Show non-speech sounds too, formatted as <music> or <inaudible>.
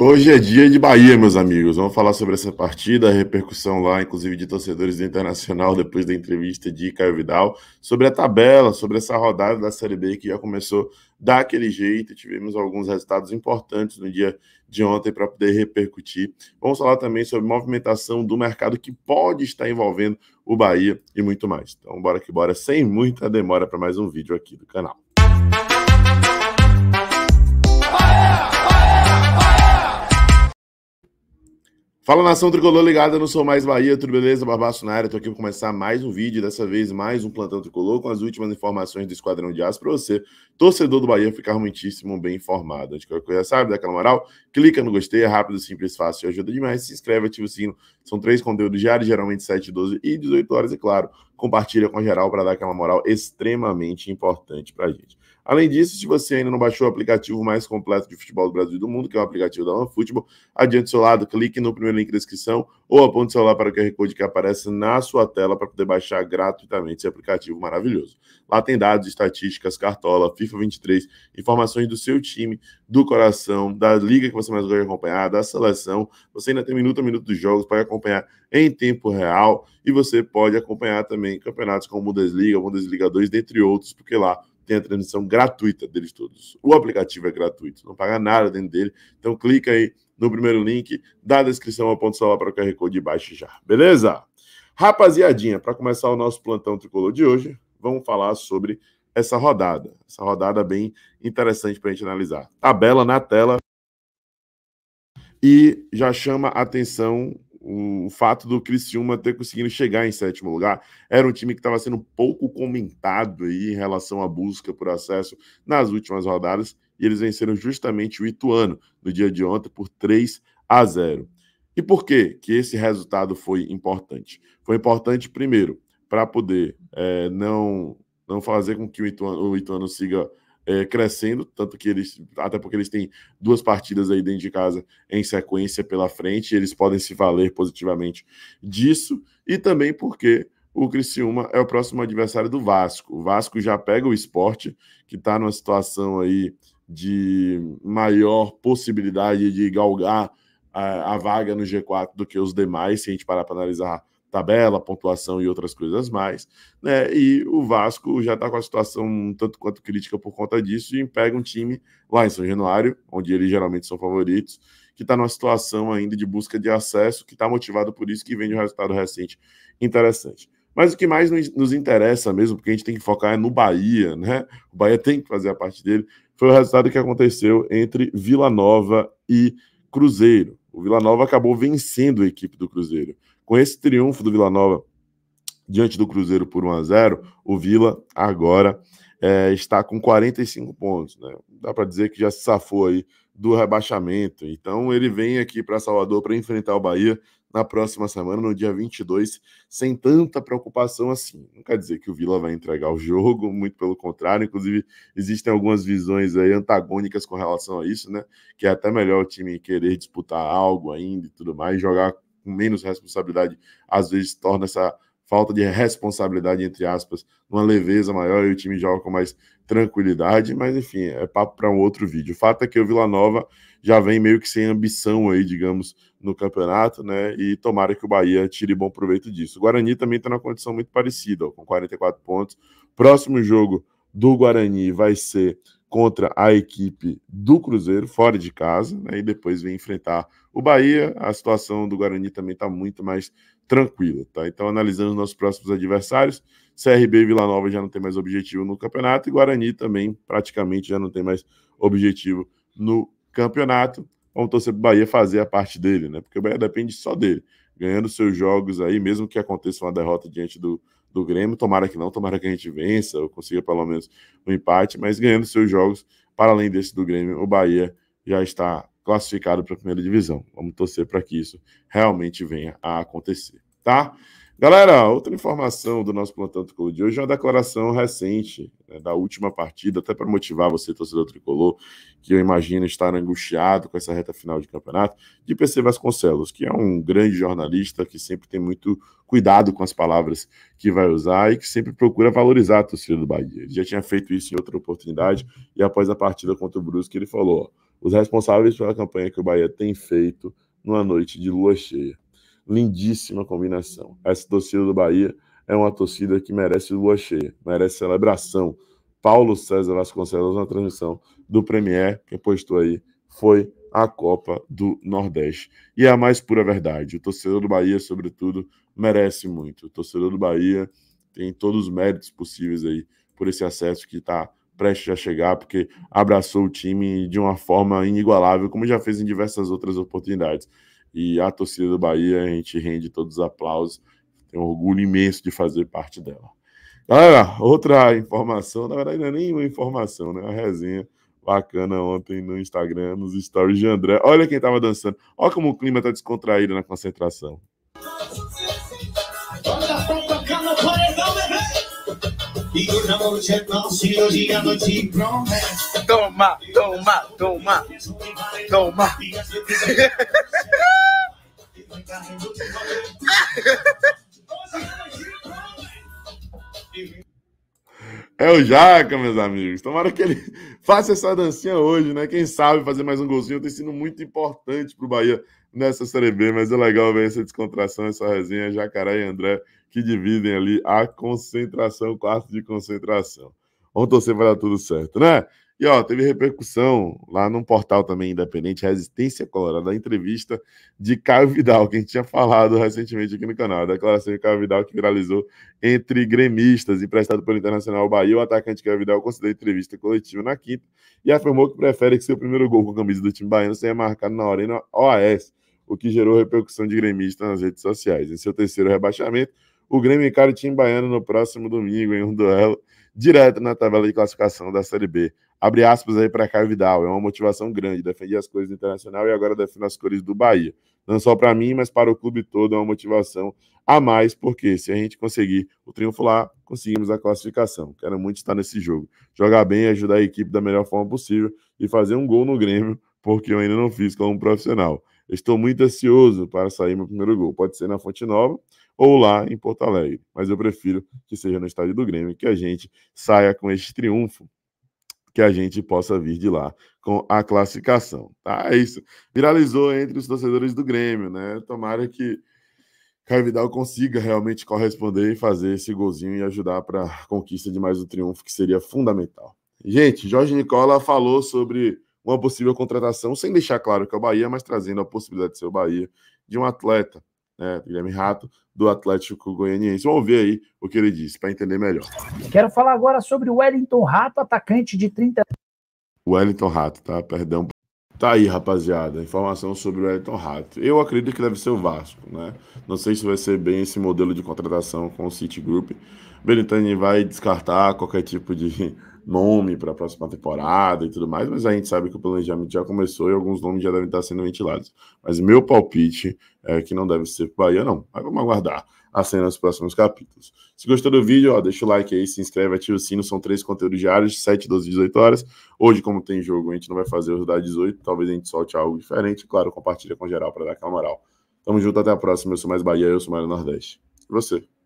Hoje é dia de Bahia, meus amigos. Vamos falar sobre essa partida, a repercussão lá, inclusive de torcedores do Internacional, depois da entrevista de Caio Vidal, sobre a tabela, sobre essa rodada da Série B que já começou daquele jeito. Tivemos alguns resultados importantes no dia de ontem para poder repercutir. Vamos falar também sobre movimentação do mercado que pode estar envolvendo o Bahia e muito mais. Então, bora que bora, sem muita demora, para mais um vídeo aqui do canal. Fala nação tricolor ligada, não sou mais Bahia, tudo beleza? Barbaço na área, tô aqui para começar mais um vídeo, dessa vez mais um plantão tricolor com as últimas informações do Esquadrão de Aço para você, torcedor do Bahia, ficar muitíssimo bem informado. Antes de qualquer coisa, sabe, daquela moral, clica no gostei, é rápido, simples, fácil, ajuda demais. Se inscreve, ativa o sino. São três conteúdos diários, geralmente 7, 12 e 18 horas, e é claro, compartilha com a geral para dar aquela moral extremamente importante pra gente. Além disso, se você ainda não baixou o aplicativo mais completo de futebol do Brasil e do mundo, que é o aplicativo da OneFootball, adiante do seu lado, clique no primeiro link da descrição ou aponte o celular para o QR Code que aparece na sua tela para poder baixar gratuitamente esse aplicativo maravilhoso. Lá tem dados, estatísticas, cartola, FIFA 23, informações do seu time, do coração, da liga que você mais gosta de acompanhar, da seleção. Você ainda tem minuto a minuto dos jogos para acompanhar em tempo real e você pode acompanhar também campeonatos como Bundesliga, Bundesliga 2, dentre outros, porque lá tem a transmissão gratuita deles todos. O aplicativo é gratuito, não paga nada dentro dele. Então clica aí no primeiro link da descrição ao ponto solar para o QR Code e baixe já. Beleza? Rapaziadinha, para começar o nosso plantão tricolor de hoje, vamos falar sobre essa rodada. Essa rodada bem interessante para a gente analisar. Tabela na tela. E já chama a atenção o, fato do Criciúma ter conseguido chegar em sétimo lugar. Era um time que estava sendo pouco comentado aí em relação à busca por acesso nas últimas rodadas, e eles venceram justamente o Ituano no dia de ontem por 3 a 0. E por que que esse resultado foi importante? Foi importante, primeiro, para poder é, não, não fazer com que o Ituano, o Ituano siga é, crescendo, tanto que eles, até porque eles têm duas partidas aí dentro de casa em sequência pela frente, eles podem se valer positivamente disso, e também porque o Criciúma é o próximo adversário do Vasco. O Vasco já pega o esporte, que está numa situação aí de maior possibilidade de galgar a, a vaga no G4 do que os demais, se a gente parar para analisar tabela, pontuação e outras coisas mais, né? E o Vasco já está com a situação um tanto quanto crítica por conta disso e pega um time lá em São Januário, onde eles geralmente são favoritos, que está numa situação ainda de busca de acesso, que está motivado por isso, que vem de um resultado recente interessante. Mas o que mais nos interessa mesmo, porque a gente tem que focar é no Bahia, né? O Bahia tem que fazer a parte dele. Foi o resultado que aconteceu entre Vila Nova e Cruzeiro. O Vila Nova acabou vencendo a equipe do Cruzeiro. Com esse triunfo do Vila Nova diante do Cruzeiro por 1 a 0 o Vila agora é, está com 45 pontos. Né? Dá para dizer que já se safou aí do rebaixamento. Então ele vem aqui para Salvador para enfrentar o Bahia na próxima semana, no dia 22, sem tanta preocupação assim. Não quer dizer que o Vila vai entregar o jogo, muito pelo contrário. Inclusive, existem algumas visões aí antagônicas com relação a isso, né? Que é até melhor o time querer disputar algo ainda e tudo mais, jogar com menos responsabilidade, às vezes torna essa falta de responsabilidade, entre aspas, uma leveza maior e o time joga com mais tranquilidade, mas enfim, é papo para um outro vídeo. O fato é que o Vila Nova já vem meio que sem ambição aí, digamos, no campeonato, né? E tomara que o Bahia tire bom proveito disso. O Guarani também está numa condição muito parecida, ó, com 44 pontos. Próximo jogo do Guarani vai ser contra a equipe do Cruzeiro, fora de casa, né, e depois vem enfrentar o Bahia. A situação do Guarani também está muito mais tranquila. Tá? Então, analisando os nossos próximos adversários, CRB e Vila Nova já não tem mais objetivo no campeonato, e Guarani também praticamente já não tem mais objetivo no campeonato. Vamos torcer para o Bahia fazer a parte dele, né? Porque o Bahia depende só dele. Ganhando seus jogos aí, mesmo que aconteça uma derrota diante do, do Grêmio. Tomara que não, tomara que a gente vença, ou consiga pelo menos um empate, mas ganhando seus jogos, para além desse do Grêmio, o Bahia já está classificado para a primeira divisão. Vamos torcer para que isso realmente venha a acontecer, tá? Galera, outra informação do nosso plantão tricolor de hoje é uma declaração recente né, da última partida, até para motivar você, torcedor tricolor, que eu imagino estar angustiado com essa reta final de campeonato, de PC Vasconcelos, que é um grande jornalista que sempre tem muito cuidado com as palavras que vai usar e que sempre procura valorizar a torcida do Bahia. Ele já tinha feito isso em outra oportunidade e após a partida contra o Brusque ele falou: ó, os responsáveis pela campanha que o Bahia tem feito numa noite de lua cheia lindíssima combinação. Essa torcida do Bahia é uma torcida que merece lua cheia, merece celebração. Paulo César Vasconcelos na transmissão do Premier, que postou aí, foi a Copa do Nordeste. E é a mais pura verdade. O torcedor do Bahia, sobretudo, merece muito. O torcedor do Bahia tem todos os méritos possíveis aí por esse acesso que está prestes a chegar, porque abraçou o time de uma forma inigualável, como já fez em diversas outras oportunidades e a torcida do Bahia, a gente rende todos os aplausos. Tenho orgulho imenso de fazer parte dela. Galera, outra informação, na verdade não é nenhuma informação, né? Uma resenha bacana ontem no Instagram, nos stories de André. Olha quem tava dançando. Olha como o clima tá descontraído na concentração. E o namoro de noite promete toma, toma, toma, toma. É o Jaca, meus amigos. Tomara que ele <laughs> faça essa dancinha hoje, né? Quem sabe fazer mais um golzinho tem sido muito importante para o Bahia nessa Série B, mas é legal ver essa descontração, essa resenha, Jacaré e André, que dividem ali a concentração, o quarto de concentração. Vamos torcer para dar tudo certo, né? E ó, teve repercussão lá num portal também independente, Resistência Colorada, a entrevista de Caio Vidal, que a gente tinha falado recentemente aqui no canal. A declaração de Caio Vidal que viralizou entre gremistas, emprestado pelo Internacional Bahia. O atacante Caio Vidal considerou entrevista coletiva na quinta e afirmou que prefere que seu primeiro gol com a camisa do time baiano seja marcado na Arena OAS, o que gerou repercussão de gremistas nas redes sociais. Em seu terceiro rebaixamento, o Grêmio encara o time baiano no próximo domingo em um duelo direto na tabela de classificação da Série B. Abre aspas aí para Caio Vidal, é uma motivação grande, defendi as cores do Internacional e agora defendo as cores do Bahia. Não só para mim, mas para o clube todo é uma motivação a mais, porque se a gente conseguir o triunfo lá, conseguimos a classificação. Quero muito estar nesse jogo. Jogar bem, ajudar a equipe da melhor forma possível e fazer um gol no Grêmio, porque eu ainda não fiz como profissional. Estou muito ansioso para sair meu primeiro gol. Pode ser na Fonte Nova, ou lá em Porto Alegre. Mas eu prefiro que seja no estádio do Grêmio, que a gente saia com este triunfo, que a gente possa vir de lá com a classificação. Tá, é isso. Viralizou entre os torcedores do Grêmio, né? Tomara que Caio Vidal consiga realmente corresponder e fazer esse golzinho e ajudar para a conquista de mais um triunfo, que seria fundamental. Gente, Jorge Nicola falou sobre uma possível contratação, sem deixar claro que é o Bahia, mas trazendo a possibilidade de ser o Bahia, de um atleta né, Guilherme Rato, do Atlético Goianiense. Vamos ver aí o que ele disse para entender melhor. Quero falar agora sobre o Wellington Rato, atacante de 30 Wellington Rato, tá? Perdão. Tá aí, rapaziada, informação sobre o Wellington Rato. Eu acredito que deve ser o Vasco, né? Não sei se vai ser bem esse modelo de contratação com o Citigroup. Benitani vai descartar qualquer tipo de nome para a próxima temporada e tudo mais, mas a gente sabe que o planejamento já começou e alguns nomes já devem estar sendo ventilados. Mas meu palpite é que não deve ser Bahia, não. Mas vamos aguardar a cena nos próximos capítulos. Se gostou do vídeo, ó, deixa o like aí, se inscreve, ativa o sino. São três conteúdos diários, 7, 12, 18 horas. Hoje, como tem jogo, a gente não vai fazer os da 18. Talvez a gente solte algo diferente. Claro, compartilha com geral para dar aquela moral. Tamo junto, até a próxima. Eu sou mais Bahia, eu sou mais Nordeste. E você?